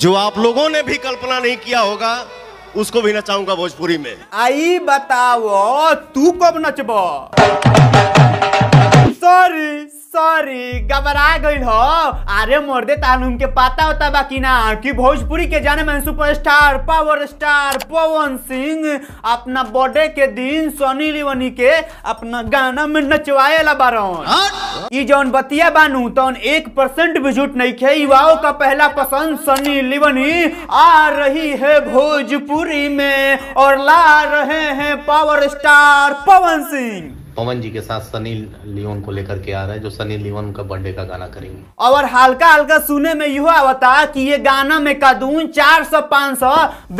जो आप लोगों ने भी कल्पना नहीं किया होगा उसको भी नचाऊंगा भोजपुरी में आई बताओ तू कब नचबो सॉरी सॉरी घबरा गई हो अरे मोर्दे तानुम के पता होता बाकी ना कि भोजपुरी के जाने में superstar power star Pawan Singh अपना बर्थडे के दिन सोनी लिवनी के अपना गाना में नचवाए ला बारन हाँ। ई जौन बतिया बानू तौन एक परसेंट भी झूठ नहीं खे युवाओं का पहला पसंद सोनी लिवनी आ रही है भोजपुरी में और ला रहे हैं पावर स्टार पवन सिंह पवन जी के साथ सनी लियोन को लेकर के आ रहा है जो सनी लियोन का बर्थडे का गाना करेंगे और हल्का हल्का सुने में यू आवता कि ये गाना में कदून 400 500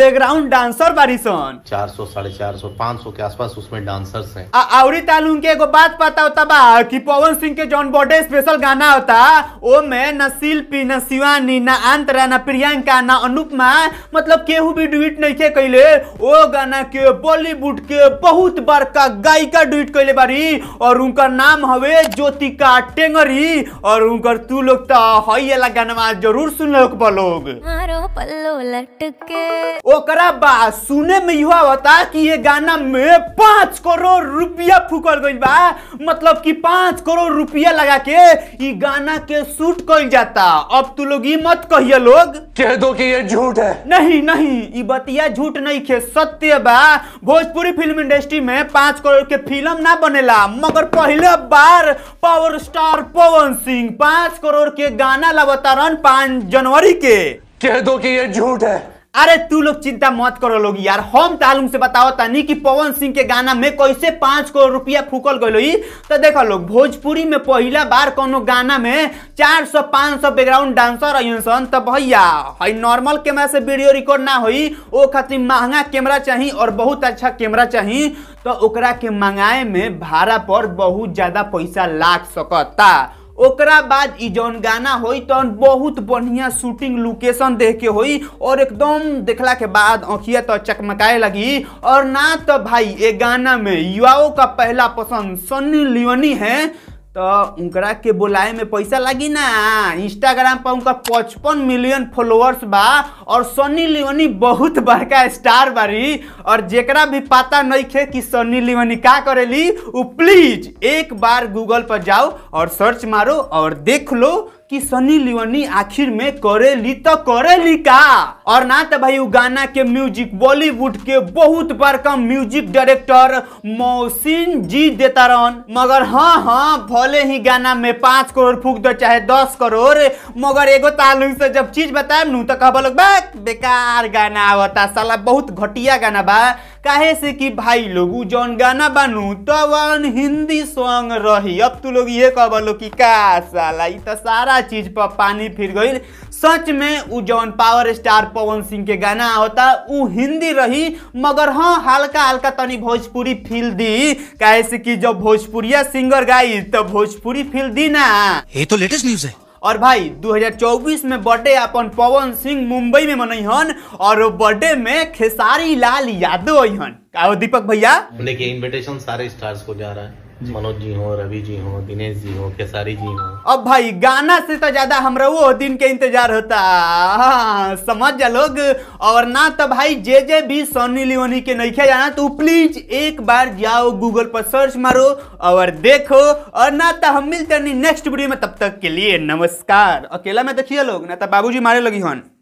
बैकग्राउंड डांसर बारी चार सौ साढ़े चार सौ पाँच सौ के आसपास उसमें डांसर्स हैं आवरी तालुन के एगो बात पता होता बा कि पवन सिंह के जॉन बर्थडे स्पेशल गाना होता ओ में न शिल्पी न शिवानी न आंतरा न प्रियंका न अनुपमा मतलब केहू भी ड्यूट नहीं के कैले ओ गाना के बॉलीवुड के बहुत बड़का गायिका ड्यूट कैले बा टेंगरी और उनका नाम हवे ज्योतिका टेंगरी और उनका तू लोग तो हई वाला गाना जरूर सुन लो बलोग ओकरा बाद सुने में यह आवता कि ये गाना में पाँच करोड़ रुपया फूकल गई बा मतलब कि पाँच करोड़ रुपया लगा के ये गाना के शूट कर जाता अब तू लोग ये मत कहिए लोग कह दो कि ये झूठ है नहीं नहीं ये बतिया झूठ नहीं खे सत्य बा भोजपुरी फिल्म इंडस्ट्री में पाँच करोड़ के फिल्म ना बने बनेला मगर पहले बार पावर स्टार पवन सिंह पांच करोड़ के गाना लगातार पांच जनवरी के कह दो कि ये झूठ है अरे तू लोग चिंता मत करो लोग यार हम तालुम तो से बताओ तनी तो कि पवन सिंह के गाना में कैसे पांच करोड़ रुपया फूकल गलो तो देखो लोग भोजपुरी में पहला बार कोनो गाना में चार सौ पाँच सौ बैकग्राउंड डांसर है सन तो भैया हई नॉर्मल कैमरा से वीडियो रिकॉर्ड ना हुई खातिर महंगा कैमरा चाहिए और बहुत अच्छा कैमरा चाहिए तो ओकरा के मंगाए में भाड़ा पर बहुत ज्यादा पैसा लाग सकता ओकरा बाद जौन गाना हो तो बहुत बढ़िया शूटिंग लोकेशन देख के हो और एकदम देखला के बाद आँखिया तो चकमकाए लगी और ना तो भाई ये गाना में युवाओं का पहला पसंद सनी लियोनी है तो उनकरा के बुलाए में पैसा लगी ना इंस्टाग्राम पर उनका पचपन मिलियन फॉलोअर्स बा और सनी लिवनी बहुत बड़का स्टार बारी और जरा भी पता नहीं है कि सनी लिवनी का करेली उ प्लीज एक बार गूगल पर जाओ और सर्च मारो और देख लो कि सनी लिवनी आखिर में करेली तो करेली का और ना तो भाई गाना के म्यूजिक बॉलीवुड के बहुत बड़का म्यूजिक डायरेक्टर मोहसिन जी देता रहन मगर हाँ हाँ भले ही गाना में पांच करोड़ फूक दो चाहे दस करोड़ मगर एगो तालुक से जब चीज बताए नू तो कहबो बा बहुत बेकार गाना होता साला बहुत घटिया गाना बा काहे से कि भाई लोग जौन गाना बनू तो वन हिंदी सॉन्ग रही अब तू लोग ये कह बोलो कि का साला ये तो सारा चीज पर पानी फिर गई सच में उ जौन पावर स्टार पवन सिंह के गाना होता उ हिंदी रही मगर हाँ हल्का हल्का तनी भोजपुरी फील दी काहे से कि जब भोजपुरिया सिंगर गाई तो भोजपुरी फील दी ना ये तो लेटेस्ट न्यूज है और भाई 2024 में बर्थडे अपन पवन सिंह मुंबई में मनई हन और बर्थडे में खेसारी लाल यादव हन का दीपक भैया देखिए इनविटेशन सारे स्टार्स को जा रहा है मनोज जी हो रवि जी हो दिनेश जी हो केसारी जी हो अब भाई गाना से तो ज्यादा हम वो दिन के इंतजार होता हाँ, समझ जा लोग और ना तो भाई जे जे भी सोनी लियोनी के नहीं जाना तो प्लीज एक बार जाओ गूगल पर सर्च मारो और देखो और ना तो हम मिलते नेक्स्ट वीडियो में तब तक के लिए नमस्कार अकेला में देखिए लोग ना तो जी मारे लगी हन